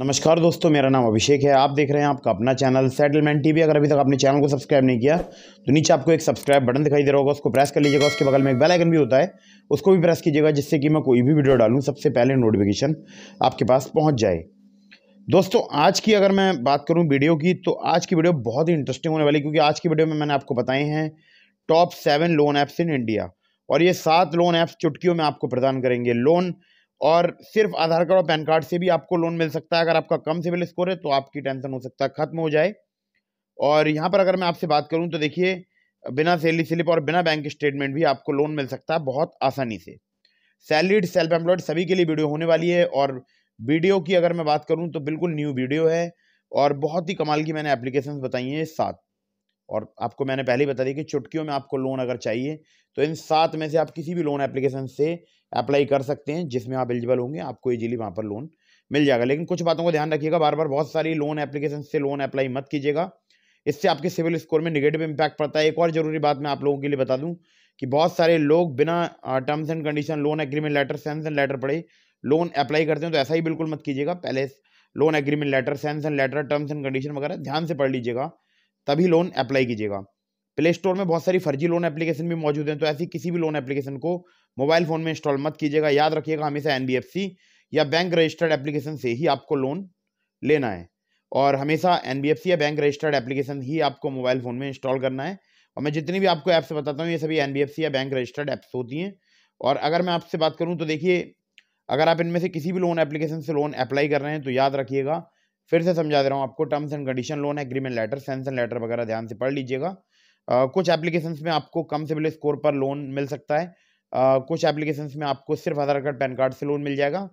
नमस्कार दोस्तों मेरा नाम अभिषेक है आप देख रहे हैं आपका अपना चैनल सेटलमेंट टीवी अगर अभी तक आपने चैनल को सब्सक्राइब नहीं किया तो नीचे आपको एक सब्सक्राइब बटन दिखाई दे रहा होगा उसको प्रेस कर लीजिएगा उसके बगल में एक बेल आइकन भी होता है उसको भी प्रेस कीजिएगा जिससे कि मैं कोई भी वीडियो डालूँ सबसे पहले नोटिफिकेशन आपके पास पहुँच जाए दोस्तों आज की अगर मैं बात करूँ वीडियो की तो आज की वीडियो बहुत ही इंटरेस्टिंग होने वाली क्योंकि आज की वीडियो में मैंने आपको बताए हैं top seven loan apps in India और ये सात लोन ऐप्स चुटकियों में आपको प्रदान करेंगे लोन और सिर्फ आधार कार्ड और पैन कार्ड से भी आपको लोन मिल सकता है अगर आपका कम सिविल स्कोर है तो आपकी टेंशन हो सकता है ख़त्म हो जाए और यहाँ पर अगर मैं आपसे बात करूँ तो देखिए बिना सैलरी स्लिप और बिना बैंक स्टेटमेंट भी आपको लोन मिल सकता है बहुत आसानी से सैलरीड सेल्फ एम्प्लॉयड सभी के लिए वीडियो होने वाली है और वीडियो की अगर मैं बात करूँ तो बिल्कुल न्यू वीडियो है और बहुत ही कमाल की मैंने एप्लीकेशन बताई हैं सात और आपको मैंने पहले ही बता दिया कि चुटकियों में आपको लोन अगर चाहिए तो इन सात में से आप किसी भी लोन एप्लीकेशन से अप्लाई कर सकते हैं जिसमें आप एलिजिबल होंगे आपको ईजिली वहाँ पर लोन मिल जाएगा लेकिन कुछ बातों का ध्यान रखिएगा बार बार बहुत सारी लोन एप्लीकेशन से लोन अप्लाई मत कीजिएगा इससे आपके सिविल स्कोर में निगेटिव इम्पैक्ट पड़ता है एक और ज़रूरी बात मैं आप लोगों के लिए बता दूँ कि बहुत सारे लोग बिना terms and condition loan agreement letter sanction letter पढ़े लोन अप्लाई करते हैं तो ऐसा ही बिल्कुल मत कीजिएगा पहले loan agreement letter sanction letter terms and condition वगैरह ध्यान से पढ़ लीजिएगा तभी लोन अप्लाई कीजिएगा प्ले स्टोर में बहुत सारी फर्जी लोन एप्लीकेशन भी मौजूद हैं तो ऐसी किसी भी लोन एप्लीकेशन को मोबाइल फ़ोन में इंस्टॉल मत कीजिएगा याद रखिएगा हमेशा एन या बैंक रजिस्टर्ड एप्लीकेशन से ही आपको लोन लेना है और हमेशा एन या बैंक रजिस्टर्ड एप्लीकेशन ही आपको मोबाइल फ़ोन में इंस्टॉल करना है और मैं जितनी भी आपको ऐप्स बताता हूँ ये सभी एन या बैंक रजिस्टर्ड ऐप्स होती हैं और अगर मैं आपसे बात करूँ तो देखिए अगर आप इनमें से किसी भी लोन एप्लीकेशन से लोन अप्लाई कर रहे हैं तो याद रखिएगा फिर से समझा दे रहा हूँ आपको terms and condition loan agreement letter sanction letter वगैरह ध्यान से पढ़ लीजिएगा कुछ एप्लीकेशन में आपको कम सिविल स्कोर पर लोन मिल सकता है कुछ एप्लीकेशन में आपको सिर्फ आधार कार्ड पैन कार्ड से लोन मिल जाएगा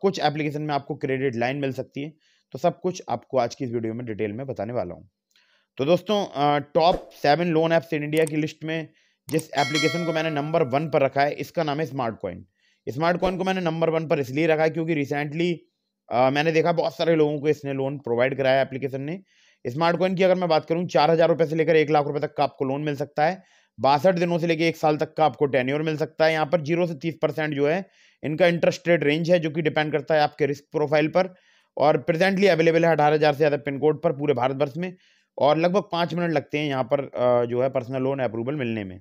कुछ एप्लीकेशन में आपको क्रेडिट लाइन मिल सकती है तो सब कुछ आपको आज की इस वीडियो में डिटेल में बताने वाला हूँ तो दोस्तों top seven loan apps in India की लिस्ट में जिस एप्लीकेशन को मैंने नंबर वन पर रखा है इसका नाम है स्मार्ट कॉइन स्मार्ट कॉइन को मैंने नंबर वन पर इसलिए रखा है क्योंकि रिसेंटली मैंने देखा बहुत सारे लोगों को इसने लोन प्रोवाइड कराया एप्लीकेशन ने स्मार्ट कॉइन की अगर मैं बात करूं चार हज़ार रुपये से लेकर एक लाख रुपए तक का आपको लोन मिल सकता है बासठ दिनों से लेकर एक साल तक का आपको टेन्योर मिल सकता है यहाँ पर जीरो से तीस परसेंट जो है इनका इंटरेस्ट रेट रेंज है जो कि डिपेंड करता है आपके रिस्क प्रोफाइल पर और प्रेजेंटली अवेलेबल है अठारह हज़ार से ज़्यादा पिन कोड पर पूरे भारतवर्ष में और लगभग पाँच मिनट लगते हैं यहाँ पर जो है पर्सनल लोन अप्रूवल मिलने में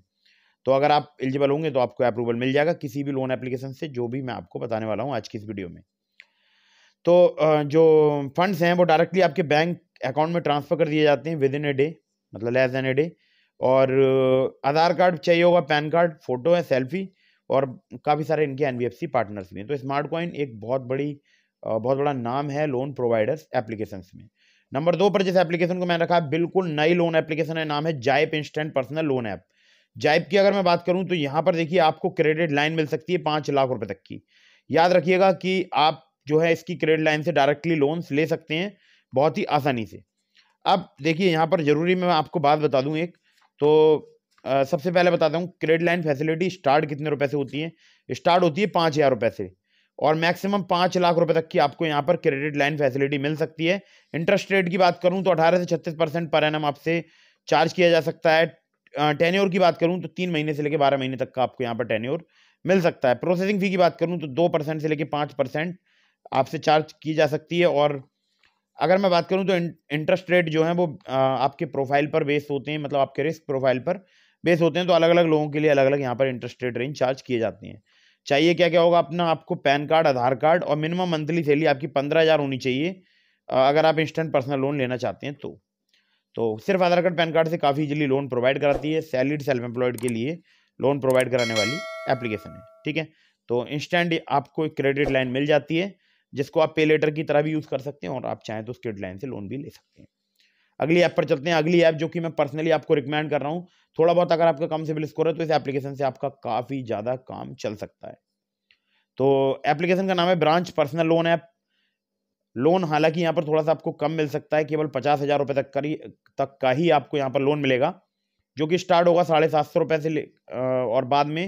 तो अगर आप एलिजिबल होंगे तो आपको अप्रूवल मिल जाएगा किसी भी लोन एप्लीकेशन से जो भी मैं आपको बताने वाला हूँ आज की इस वीडियो में तो जो फंड्स हैं वो डायरेक्टली आपके बैंक अकाउंट में ट्रांसफ़र कर दिए जाते हैं विद इन ए डे मतलब लेस देन ए डे और uh, आधार कार्ड चाहिए होगा पैन कार्ड फ़ोटो है सेल्फी और काफ़ी सारे इनके एन पार्टनर्स भी हैं तो स्मार्ट कॉइन एक बहुत बड़ी uh, बहुत बड़ा नाम है लोन प्रोवाइडर्स एप्लीकेशन में नंबर दो पर जिस एप्लीकेशन को मैंने रखा है बिल्कुल नई लोन एप्लीकेशन है नाम है Zype instant personal loan app Zype की अगर मैं बात करूं तो यहाँ पर देखिए आपको क्रेडिट लाइन मिल सकती है पाँच लाख रुपए तक की याद रखिएगा कि आप जो है इसकी क्रेडिट लाइन से डायरेक्टली लोन्स ले सकते हैं बहुत ही आसानी से अब देखिए यहाँ पर ज़रूरी मैं आपको बात बता दूँ एक तो आ, सबसे पहले बताता हूँ क्रेडिट लाइन फैसिलिटी स्टार्ट कितने रुपए से होती है स्टार्ट होती है पाँच हज़ार रुपये से और मैक्सिमम पाँच लाख रुपए तक की आपको यहाँ पर क्रेडिट लाइन फैसिलिटी मिल सकती है इंटरेस्ट रेट की बात करूँ तो अठारह से छत्तीस परसेंट पर एनम आपसे चार्ज किया जा सकता है टेन्योर की बात करूँ तो तीन महीने से लेकर बारह महीने तक का आपको यहाँ पर टेन्योर मिल सकता है प्रोसेसिंग फ़ी की बात करूँ तो दो परसेंट से लेकर पाँच परसेंट आपसे चार्ज की जा सकती है और अगर मैं बात करूं तो इंटरेस्ट रेट जो है वो आपके प्रोफाइल पर बेस होते हैं मतलब आपके रिस्क प्रोफाइल पर बेस होते हैं तो अलग अलग लोगों के लिए अलग अलग यहाँ पर इंटरेस्ट रेट रेंज चार्ज किए जाते हैं चाहिए क्या क्या होगा अपना आपको पैन कार्ड आधार कार्ड और मिनिमम मंथली सैलरी आपकी पंद्रह हज़ार होनी चाहिए अगर आप इंस्टेंट पर्सनल लोन लेना चाहते हैं तो तो सिर्फ आधार कार्ड पैन कार्ड से काफ़ी इजीली लोन प्रोवाइड कराती है सैलरीड सेल्फ एम्प्लॉयड के लिए लोन प्रोवाइड कराने वाली एप्लीकेशन है ठीक है तो इंस्टेंट आपको एक क्रेडिट लाइन मिल जाती है जिसको आप पे लेटर की तरह भी यूज़ कर सकते हैं और आप चाहें तो स्टेट लाइन से लोन भी ले सकते हैं अगली ऐप पर चलते हैं अगली ऐप जो कि मैं पर्सनली आपको रिकमेंड कर रहा हूँ थोड़ा बहुत अगर आपका कम सिविल स्कोर है तो इस एप्लीकेशन से आपका काफ़ी ज़्यादा काम चल सकता है तो एप्लीकेशन का नाम है branch personal loan app loan हालांकि यहाँ पर थोड़ा सा आपको कम मिल सकता है केवल पचास हज़ार रुपये तक करी तक का ही आपको यहाँ पर लोन मिलेगा जो कि स्टार्ट होगा साढ़े सात सौ रुपये से और बाद में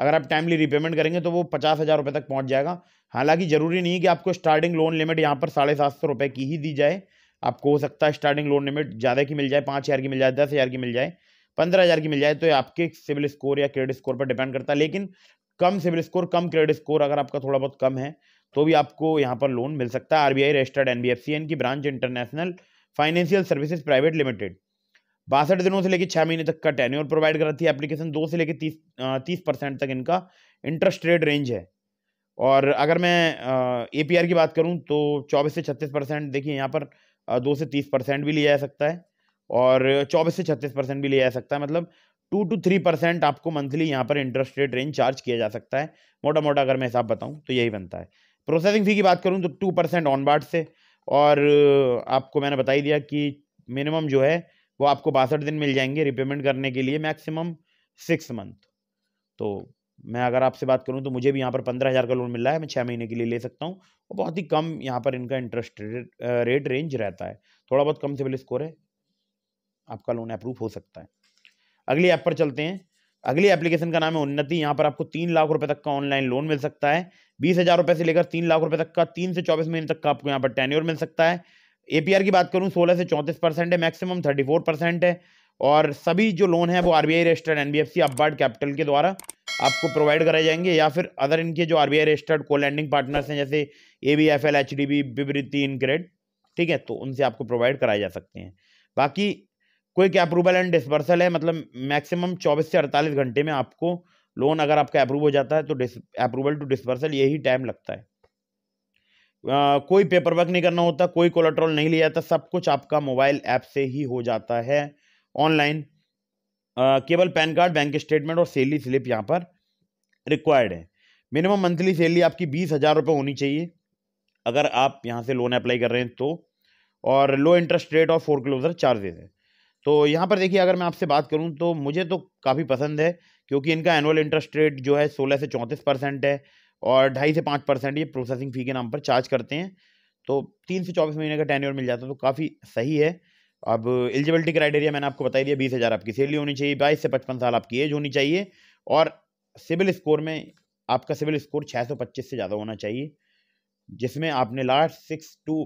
अगर आप टाइमली रिपेमेंट करेंगे तो वो पचास हज़ार रुपये तक पहुँच जाएगा हालांकि ज़रूरी नहीं कि आपको स्टार्टिंग लोन लिमिट यहाँ पर साढ़े सात सौ रुपये की ही दी जाए आपको हो सकता है स्टार्टिंग लोन लिमिट ज़्यादा की मिल जाए पाँच हज़ार की मिल जाए दस हज़ार की मिल जाए पंद्रह हज़ार की मिल जाए तो आपके सिविल स्कोर या क्रेडिट स्कोर पर डिपेंड करता है लेकिन कम सिविल स्कोर कम क्रेडिट स्कोर अगर आपका थोड़ा बहुत कम है तो भी आपको यहाँ पर लोन मिल सकता है आर रजिस्टर्ड एन इनकी branch international financial services private limited बासठ दिनों से लेकर छः महीने तक का टेन्योर प्रोवाइड कराती है एप्लीकेशन दो से लेकर तीस तीस परसेंट तक इनका इंटरेस्ट रेट रेंज है और अगर मैं ए पी आर की बात करूँ तो चौबीस से छत्तीस परसेंट देखिए यहाँ पर दो से तीस परसेंट भी लिया जा सकता है और चौबीस से छत्तीस परसेंट भी लिया जा सकता है मतलब टू टू थ्री परसेंट आपको मंथली यहाँ पर इंटरेस्ट रेट रेंज चार्ज किया जा सकता है मोटा मोटा अगर मैं हिसाब बताऊँ तो यही बनता है प्रोसेसिंग फ़ी की बात करूँ तो टू परसेंट ऑन बार्ड से और आपको मैंने बता ही दिया कि मिनिमम जो है वो आपको बासठ दिन मिल जाएंगे रिपेमेंट करने के लिए मैक्सिमम सिक्स मंथ तो मैं अगर आपसे बात करूं तो मुझे भी यहाँ पर पंद्रह हज़ार का लोन मिल रहा है मैं छः महीने के लिए ले सकता हूँ और बहुत ही कम यहाँ पर इनका इंटरेस्ट रेट, रेंज रहता है थोड़ा बहुत कम सिविल स्कोर है आपका लोन अप्रूव हो सकता है अगली ऐप पर चलते हैं अगली एप्लीकेशन का नाम है उन्नति यहाँ पर आपको तीन लाख रुपए तक का ऑनलाइन लोन मिल सकता है बीस हज़ार रुपये से लेकर तीन लाख रुपए तक का तीन से चौबीस महीने तक का आपको यहाँ पर टेन्योर मिल सकता है एपीआर की बात करूँ सोलह से चौंतीस परसेंट है मैक्सिमम थर्टी फोर परसेंट है और सभी जो लोन है वो R B I registered N B F C capital के द्वारा आपको प्रोवाइड कराए जाएंगे या फिर अदर इनके जो आर बी आई रजिस्टर्ड को लैंडिंग पार्टनर्स हैं जैसे A B F L H D B विवृत्ति इनक्रेड ठीक है तो उनसे आपको प्रोवाइड कराए जा सकते हैं बाकी क्विक अप्रूवल एंड डिस्पर्सल है मतलब मैक्सिमम चौबीस से अड़तालीस घंटे में आपको लोन अगर आपका अप्रूव हो जाता है तो डिस अप्रूवल टू डिस्पर्सल यही टाइम लगता है आ, कोई पेपर वर्क नहीं करना होता कोई कोलेट्रॉल नहीं लिया जाता सब कुछ आपका मोबाइल ऐप से ही हो जाता है ऑनलाइन केवल पैन कार्ड बैंक स्टेटमेंट और सैलरी स्लिप यहाँ पर रिक्वायर्ड है मिनिमम मंथली सैलरी आपकी बीस हज़ार रुपये होनी चाहिए अगर आप यहाँ से लोन अप्लाई कर रहे हैं तो और लो इंटरेस्ट रेट और फोर क्लोजर चार्जेज है तो यहाँ पर देखिए अगर मैं आपसे बात करूँ तो मुझे तो काफ़ी पसंद है क्योंकि इनका एनुअल इंटरेस्ट रेट जो है सोलह से चौंतीस परसेंट है और ढाई से पाँच परसेंट ये प्रोसेसिंग फ़ी के नाम पर चार्ज करते हैं तो तीन से चौबीस महीने का टेन्योर मिल जाता है तो काफ़ी सही है अब एलिजिबिलिटी क्राइटेरिया मैंने आपको बताई दिया बीस हज़ार आपकी सैलरी होनी चाहिए बाईस से पचपन साल आपकी एज होनी चाहिए और सिविल स्कोर में आपका सिविल स्कोर छः सौ पच्चीस से ज़्यादा होना चाहिए जिसमें आपने last six to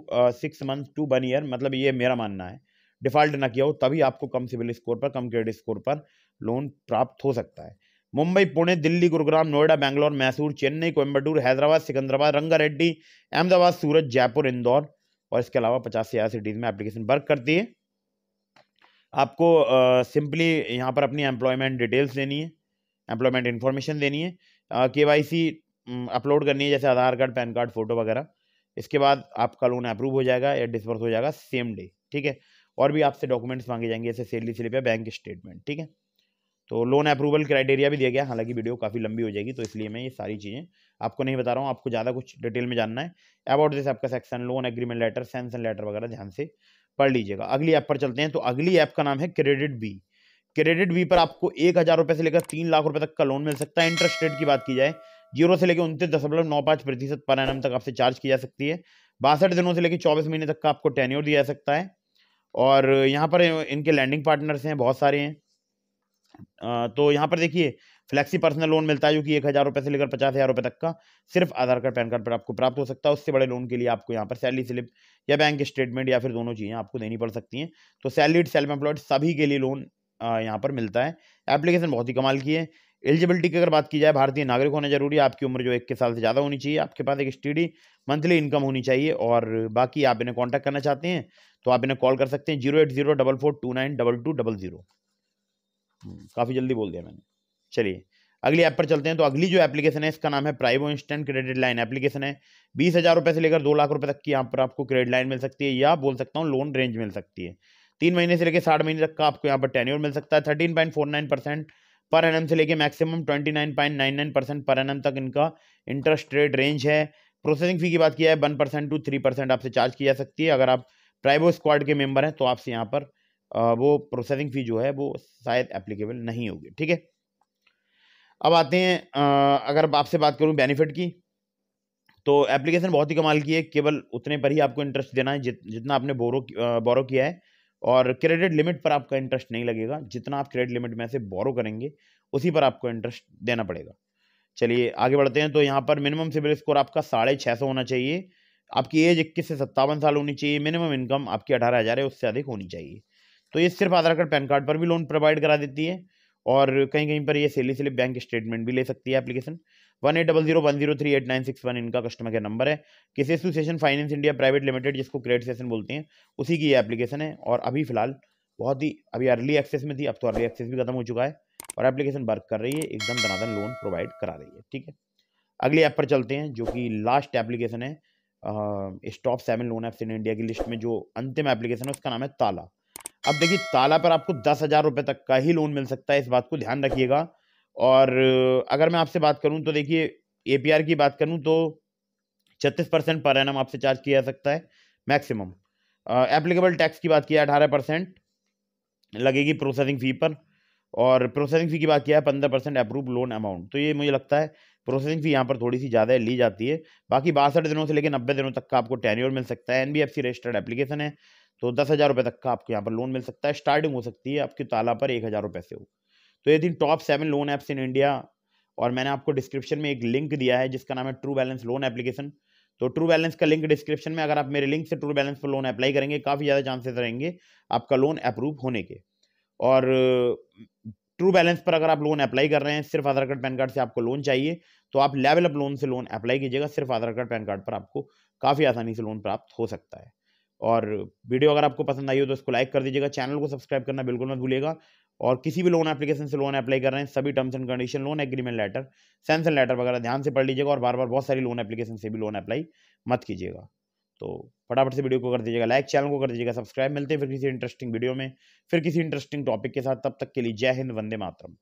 six month to one year मतलब ये मेरा मानना है डिफ़ॉल्ट ना किया हो तभी आपको कम सिविल स्कोर पर कम क्रेडिट स्कोर पर लोन प्राप्त हो सकता है मुंबई पुणे दिल्ली गुरुग्राम नोएडा बैंगलोर मैसूर चेन्नई कोयम्बटूर हैदराबाद सिकंदराबाद रंगारेड्डी अहमदाबाद सूरत जयपुर इंदौर और इसके अलावा पचास से ज़्यादा सिटीज़ में एप्लीकेशन वर्क करती है आपको सिंपली यहाँ पर अपनी एम्प्लॉयमेंट डिटेल्स देनी है एम्प्लॉयमेंट इन्फॉर्मेशन देनी है के वाई सी अपलोड करनी है जैसे Aadhaar card PAN card photo वगैरह इसके बाद आपका लोन अप्रूव हो जाएगा या डिसबर्स हो जाएगा सेम डे ठीक है और भी आपसे डॉक्यूमेंट्स मांगे जाएंगे जैसे सैलरी स्लिप या बैंक स्टेटमेंट ठीक है तो लोन अप्रूवल क्राइटेरिया भी दिया गया हालांकि वीडियो काफ़ी लंबी हो जाएगी तो इसलिए मैं ये सारी चीज़ें आपको नहीं बता रहा हूँ आपको ज़्यादा कुछ डिटेल में जानना है अबाउट दिस आपका section loan agreement letter sanction letter वगैरह ध्यान से पढ़ लीजिएगा अगली ऐप पर चलते हैं तो अगली ऐप का नाम है क्रेडिट बी क्रेडिट बी पर आपको एक हज़ार रुपये से लेकर तीन लाख रुपए तक का लोन मिल सकता है इंटरेस्ट रेट की बात की जाए जीरो से लेकर उनतीस दशमलव नौ पाँच प्रतिशत पर एन तक आपसे चार्ज की जा सकती है बासठ दिनों से लेकर चौबीस महीने तक का आपको टेन्योर दिया जा सकता है और यहाँ पर इनके लैंडिंग पार्टनर्स हैं बहुत सारे हैं तो यहाँ पर देखिए फ्लैक्सी पर्सनल लोन मिलता है जो कि एक हज़ार रुपये से लेकर पचास हज़ार रुपये तक का सिर्फ आधार कार्ड पैन कार्ड पर आपको प्राप्त हो सकता है उससे बड़े लोन के लिए आपको यहाँ पर सैलरी स्लिप या बैंक स्टेटमेंट या फिर दोनों चीज़ें आपको देनी पड़ सकती हैं तो सैलरीड सेल्फ एम्प्लॉयड सभी के लिए लोन यहाँ पर मिलता है एप्लीकेशन बहुत ही कमाल की है एलिजिबिलिटी की अगर बात की जाए भारतीय नागरिक होना जरूरी है आपकी उम्र जो एक के साल से ज़्यादा होनी चाहिए आपके पास एक स्टडी मंथली इनकम होनी चाहिए और बाकी आप इन्हें कॉन्टैक्ट करना चाहते हैं तो आप इन्हें कॉल कर सकते हैं zero eight zero double four two nine double two double zero काफ़ी जल्दी बोल दिया मैंने चलिए अगली ऐप पर चलते हैं तो अगली जो एप्लीकेशन है इसका नाम है Privo instant credit line application है बीस हज़ार रुपये से लेकर दो लाख रुपए तक की यहाँ पर आपको क्रेडिट लाइन मिल सकती है या बोल सकता हूँ लोन रेंज मिल सकती है तीन महीने से लेकर साठ महीने तक का आपको यहाँ पर टेन्योर मिल सकता है thirteen point four nine percent पर एन से लेकर maximum twenty nine point nine nine percent पर एन तक इनका इंटरेस्ट रेट रेंज है प्रोसेसिंग फ़ी की बात किया है one percent two three percent आपसे चार्ज की जा सकती है अगर आप प्राइवो स्क्वाड के मेम्बर हैं तो आपसे यहाँ पर वो प्रोसेसिंग फ़ी जो है वो शायद एप्लीकेबल नहीं होगी ठीक है अब आते हैं अगर आपसे बात करूँ बेनिफिट की तो एप्लीकेशन बहुत ही कमाल की है केवल उतने पर ही आपको इंटरेस्ट देना है जित, जितना आपने बोरो बोरो किया है और क्रेडिट लिमिट पर आपका इंटरेस्ट नहीं लगेगा जितना आप क्रेडिट लिमिट में से बोरो करेंगे उसी पर आपको इंटरेस्ट देना पड़ेगा चलिए आगे बढ़ते हैं तो यहाँ पर मिनिमम सिविल स्कोर आपका साढ़े छः सौ होना चाहिए आपकी एज इक्कीस से सत्तावन साल होनी चाहिए मिनिमम इनकम आपकी अठारह हज़ार है उससे अधिक होनी चाहिए तो ये सिर्फ आधार कार्ड पैन कार्ड पर भी लोन प्रोवाइड करा देती है और कहीं कहीं पर ये सेली स्लिप बैंक स्टेटमेंट भी ले सकती है application one eight double zero one zero three eight nine six one इनका कस्टमर केयर नंबर है किसी एसोसिएशन फाइनेंस इंडिया प्राइवेट लिमिटेड जिसको क्रेडिट सेशन बोलते हैं उसी की ये एप्लीकेशन है और अभी फिलहाल बहुत ही अभी अर्ली एक्सेस में थी अब तो अर्ली एक्सेस भी खत्म हो चुका है और एप्लीकेशन वर्क कर रही है एकदम दनादन लोन प्रोवाइड करा रही है ठीक है अगले ऐप पर चलते हैं जो कि लास्ट एप्लीकेशन है इस top seven loan apps in India की लिस्ट में जो अंतिम एप्लीकेशन है उसका नाम है ताला अब देखिए ताला पर आपको दस हज़ार रुपये तक का ही लोन मिल सकता है इस बात को ध्यान रखिएगा और अगर मैं आपसे बात करूं तो देखिए ए की बात करूं तो छत्तीस परसेंट पर एन आपसे चार्ज किया जा सकता है मैक्सिमम एप्लीकेबल टैक्स की बात किया अठारह परसेंट लगेगी प्रोसेसिंग फ़ी पर और प्रोसेसिंग फ़ी की बात किया है पंद्रह परसेंट अप्रूव लोन अमाउंट तो ये मुझे लगता है प्रोसेसिंग फ़ी यहाँ पर थोड़ी सी ज़्यादा ली जाती है बाकी बासठ दिनों से लेकर नब्बे दिनों तक का आपको टेन्योर मिल सकता है एन रजिस्टर्ड एप्लीकेशन है तो दस हज़ार रुपये तक का आपको यहाँ पर लोन मिल सकता है स्टार्टिंग हो सकती है आपकी ताला पर एक हज़ार रुपये से हो तो ये थी top seven loan apps in India और मैंने आपको डिस्क्रिप्शन में एक लिंक दिया है जिसका नाम है ट्रू बैलेंस लोन एप्लीकेशन तो ट्रू बैलेंस का लिंक डिस्क्रिप्शन में अगर आप मेरे लिंक से ट्रू बैलेंस पर लोन अप्लाई करेंगे काफ़ी ज़्यादा चांसेस रहेंगे आपका लोन अप्रूव होने के और ट्रू बैलेंस पर अगर आप लोन अप्लाई कर रहे हैं सिर्फ आधार कार्ड पैन कार्ड से आपको लोन चाहिए तो आप लेवल अप लोन से लोन अप्लाई कीजिएगा सिर्फ आधार कार्ड पैन कार्ड पर आपको काफ़ी आसानी से लोन प्राप्त हो सकता है और वीडियो अगर आपको पसंद आई हो तो इसको लाइक कर दीजिएगा चैनल को सब्सक्राइब करना बिल्कुल मत भूलिएगा और किसी भी लोन एप्लीकेशन से लोन अप्लाई कर रहे हैं सभी terms and condition loan agreement letter sanction letter वगैरह ध्यान से पढ़ लीजिएगा और बार बार बहुत सारी लोन एप्लीकेशन से भी लोन अप्लाई मत कीजिएगा तो फटाफट से वीडियो को कर दीजिएगा लाइक चैनल को कर दीजिएगा सब्सक्राइब मिलते हैं फिर किसी इंटरेस्टिंग वीडियो में फिर किसी इंटरेस्टिंग टॉपिक के साथ तब तक के लिए जय हिंद वंदे मातरम